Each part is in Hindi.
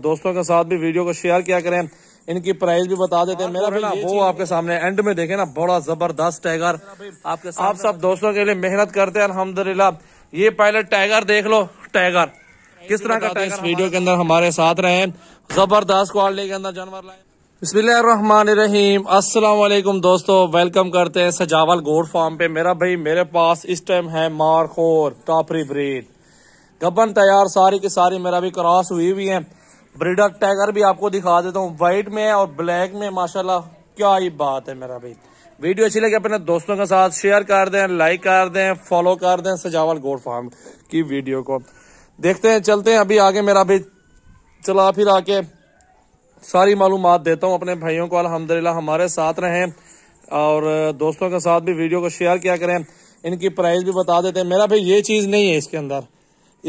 दोस्तों के साथ भी वीडियो को शेयर किया करें इनकी प्राइस भी बता देते हैं हाँ, मेरा भाई वो आपके सामने एंड में देखे ना बड़ा जबरदस्त टाइगर आपके आप सब दोस्तों के लिए मेहनत करते हैं अलहमदुल्ला ये पायलट टाइगर देख लो टाइगर किस तरह का टाइगर इस वीडियो के अंदर हमारे साथ रहे जबरदस्त क्वालिटी के अंदर जानवर लाए बसमीम असलम दोस्तों वेलकम करते हैं सजावल गोड फार्म पे मेरा भाई मेरे पास इस टाइम है मारखोर टॉपरी ब्रीड गबन तैयार सारी की सारी मेरा भी क्रॉस हुई हुई है ब्रीडर टाइगर भी आपको दिखा देता हूँ व्हाइट में और ब्लैक में माशाला क्या ही बात है मेरा भाई वीडियो अच्छी लगे अपने दोस्तों के साथ शेयर कर दें लाइक कर दें फॉलो कर दें सजावल गोड फार्म की वीडियो को देखते हैं चलते हैं अभी आगे मेरा भी चला फिर आके सारी मालूम देता हूं अपने भाइयों को अलहमदिल्ला हमारे साथ रहें और दोस्तों के साथ भी वीडियो को शेयर किया करें इनकी प्राइस भी बता देते हैं मेरा भाई ये चीज़ नहीं है इसके अंदर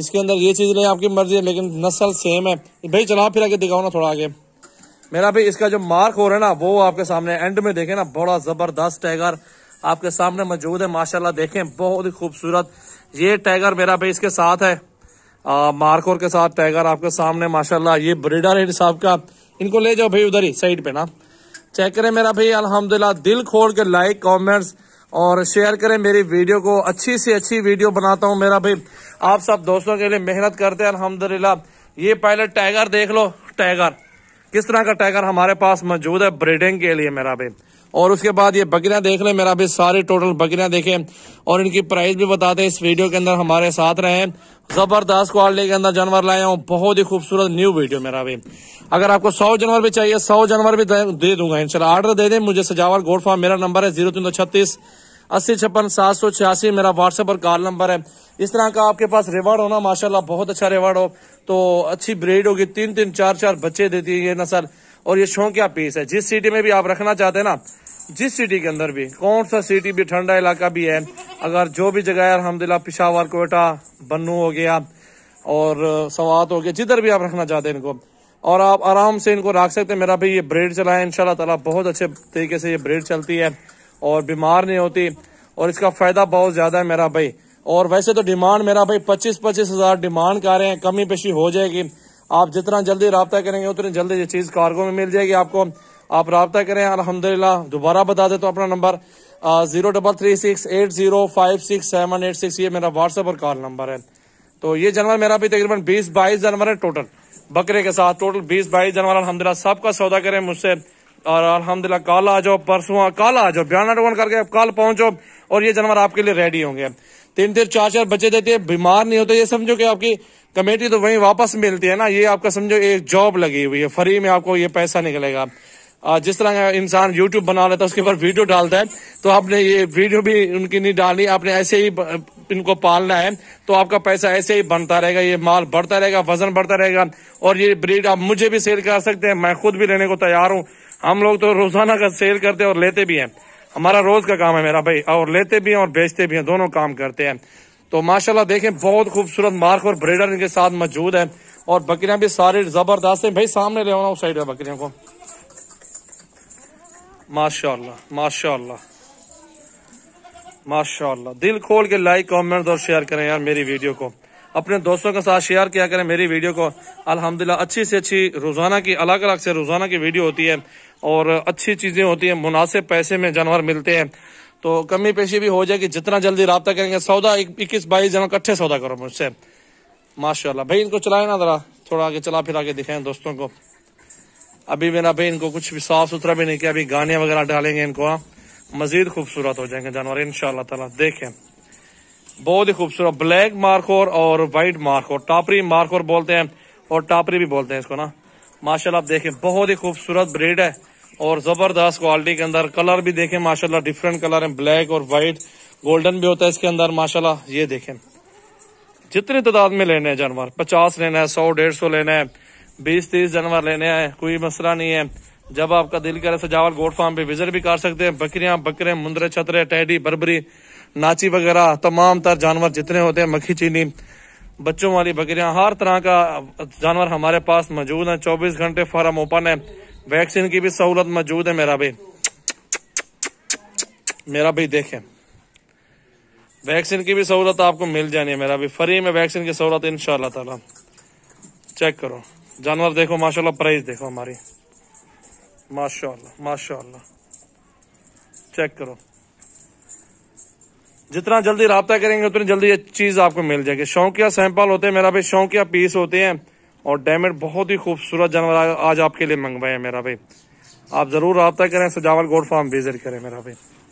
इसके अंदर ये चीज़ नहीं आपकी मर्जी है लेकिन नस्ल सेम है भाई चला फिर आगे दिखाओ ना थोड़ा आगे मेरा भाई इसका जो मार्क हो रहा है ना वो आपके सामने एंड में देखे ना बड़ा ज़बरदस्त टाइगर आपके सामने मौजूद है माशाल्लाह देखें बहुत ही खूबसूरत ये टाइगर मेरा भाई इसके साथ है आ, मार्कोर के साथ टाइगर आपके सामने माशाल्लाह ये ब्रिडर है साहब का इनको ले जाओ भाई उधर ही साइड पे ना चेक करें मेरा भाई अलहमदिल्ला दिल खोल के लाइक कमेंट्स और शेयर करें मेरी वीडियो को अच्छी से अच्छी वीडियो बनाता हूँ मेरा भाई आप सब दोस्तों के लिए मेहनत करते हैं अलहमदिल्ला ये पहले टाइगर देख लो टाइगर किस तरह का टाइगर हमारे पास मौजूद है ब्रीडिंग के लिए मेरा भाई और उसके बाद ये बकरियां देख लें मेरा अभी सारे टोटल बकरियां देखें और इनकी प्राइस भी बताते हैं इस वीडियो के अंदर हमारे साथ रहे जबरदस्त क्वालिटी के अंदर जानवर लाया हूँ बहुत ही खूबसूरत न्यू वीडियो मेरा भी अगर आपको सौ जानवर भी चाहिए सौ जानवर भी दे दूंगा इनशाला ऑर्डर दे दें मुझे सजावट गोड फॉर्म मेरा नंबर है जीरो तीन सौ छत्तीस अस्सी छप्पन सात सौ छियासी मेरा व्हाट्सएप और कॉल नंबर है इस तरह का आपके पास रिवार्ड होना माशाल्लाह बहुत अच्छा रिवार्ड हो तो अच्छी ब्रीड होगी तीन तीन चार चार बच्चे देती है ये नसल और ये शौकिया पीस है जिस सिटी में भी आप रखना चाहते हैं ना जिस सिटी के अंदर भी कौन सा सिटी भी ठंडा इलाका भी है अगर जो भी जगह है अलहमदिल्ला पिशावर कोटा बन्नू हो गया और सवात हो गया जिधर भी आप रखना चाहते हैं इनको और आप आराम से इनको रख सकते हैं मेरा भाई ये ब्रेड चला है इनशाला तला बहुत अच्छे तरीके से ये ब्रेड चलती है और बीमार नहीं होती और इसका फायदा बहुत ज्यादा है मेरा भाई और वैसे तो डिमांड मेरा भाई पच्चीस पच्चीस हजार डिमांड कर रहे हैं कमी पेशी हो जाएगी आप जितना जल्दी रबता करेंगे उतनी जल्दी ये चीज़ कार्गो में मिल जाएगी आपको आप रबता करें अलहमदिल्ला दोबारा बता दे तो अपना number zero double three six eight zero five six seven eight six ये मेरा व्हाट्सअप और कॉल नंबर है तो ये जानवर मेरा भी तकरीबन बीस बाईस जानवर है टोटल बकरे के साथ टोटल बीस बाईस जानवर अलहमदिल्ला सबका सौदा करें मुझसे और अलहमदिल्ला कल आ जाओ परसों कल आ जाओ बयान अटवन करके आप कल पहुंचो और ये जानवर आपके लिए रेडी होंगे तीन तीन चार चार बच्चे देते हैं बीमार नहीं होते ये समझो कि आपकी कमेटी तो वहीं वापस मिलती है ना ये आपका समझो एक जॉब लगी हुई है फ्री में आपको ये पैसा निकलेगा जिस तरह का इंसान यूट्यूब बना लेता है उसके ऊपर वीडियो डालता है तो आपने ये वीडियो भी उनकी नहीं डालनी आपने ऐसे ही इनको पालना है तो आपका पैसा ऐसे ही बनता रहेगा ये माल बढ़ता रहेगा वजन बढ़ता रहेगा और ये ब्रीड आप मुझे भी सेल कर सकते हैं मैं खुद भी लेने को तैयार हूँ हम लोग तो रोजाना का सेल करते हैं और लेते भी हैं हमारा रोज का काम है मेरा भाई और लेते भी हैं और बेचते भी हैं दोनों काम करते हैं तो माशाल्लाह देखें बहुत खूबसूरत मार्क और ब्रेडर इनके साथ मौजूद है और बकरियां भी सारी जबरदस्त है भाई सामने ले आना उस साइड है बकरियों को माशाल्लाह माशाल्लाह माशाल्लाह दिल खोल के लाइक कमेंट और शेयर करें यार मेरी वीडियो को अपने दोस्तों के साथ शेयर किया करें मेरी वीडियो को अल्हम्दुलिल्लाह अच्छी से अच्छी रोज़ाना की अलग अलग से रोज़ाना की वीडियो होती है और अच्छी चीज़ें होती हैं मुनासिब पैसे में जानवर मिलते हैं तो कमी पेशी भी हो जाएगी जितना जल्दी रबता करेंगे सौदा इक्कीस बाईस जनों इकट्ठे सौदा करो मुझसे माशाल्लाह भाई इनको चलाए ना ज़रा थोड़ा आगे चला फिरा के दिखाएं दोस्तों को अभी मेरा भाई इनको कुछ भी साफ सुथरा भी नहीं किया अभी गाने वगैरह डालेंगे इनको हाँ मजीद खूबसूरत हो जाएंगे जानवर इन ताला देखें बहुत ही खूबसूरत ब्लैक मार्कोर और वाइट मार्कोर टापरी मार्कोर बोलते हैं और टापरी भी बोलते हैं इसको ना माशाल्लाह आप देखें बहुत ही खूबसूरत ब्रीड है और जबरदस्त क्वालिटी के अंदर कलर भी देखें माशाल्लाह डिफरेंट कलर है ब्लैक और वाइट गोल्डन भी होता है इसके अंदर माशाल्लाह ये देखें जितनी तादाद में लेने हैं जानवर पचास लेना है सौ डेढ़ सौ लेना है बीस तीस जानवर लेने हैं कोई मसला नहीं है जब आपका दिल करे सजावल गोट फार्म पे विजिट भी कर सकते हैं बकरियां बकरे मुन्द्रे छतरे टहडी बरबरी नाची वगैरह तमाम तर जानवर जितने होते हैं मक्खी चीनी बच्चों वाली बकरियां हर तरह का जानवर हमारे पास मौजूद है चौबीस घंटे फार्म ओपन है वैक्सीन की भी सहूलत मौजूद है मेरा भाई मेरा भाई देखें वैक्सीन की भी सहूलत आपको मिल जानी है मेरा भी फ्री में वैक्सीन की सहूलत इन ताला चेक करो जानवर देखो माशाल्लाह प्राइस देखो हमारी माशाल्लाह माशाल्लाह चेक करो जितना जल्दी रबता करेंगे उतनी जल्दी ये चीज़ आपको मिल जाएगी शौकिया सैंपल होते हैं मेरा भाई शौकिया पीस होते हैं और डैमेड बहुत ही खूबसूरत जानवर आज आपके लिए मंगवाए हैं मेरा भाई आप ज़रूर रबता करें सजावल गोड फार्म विजिट करें मेरा भाई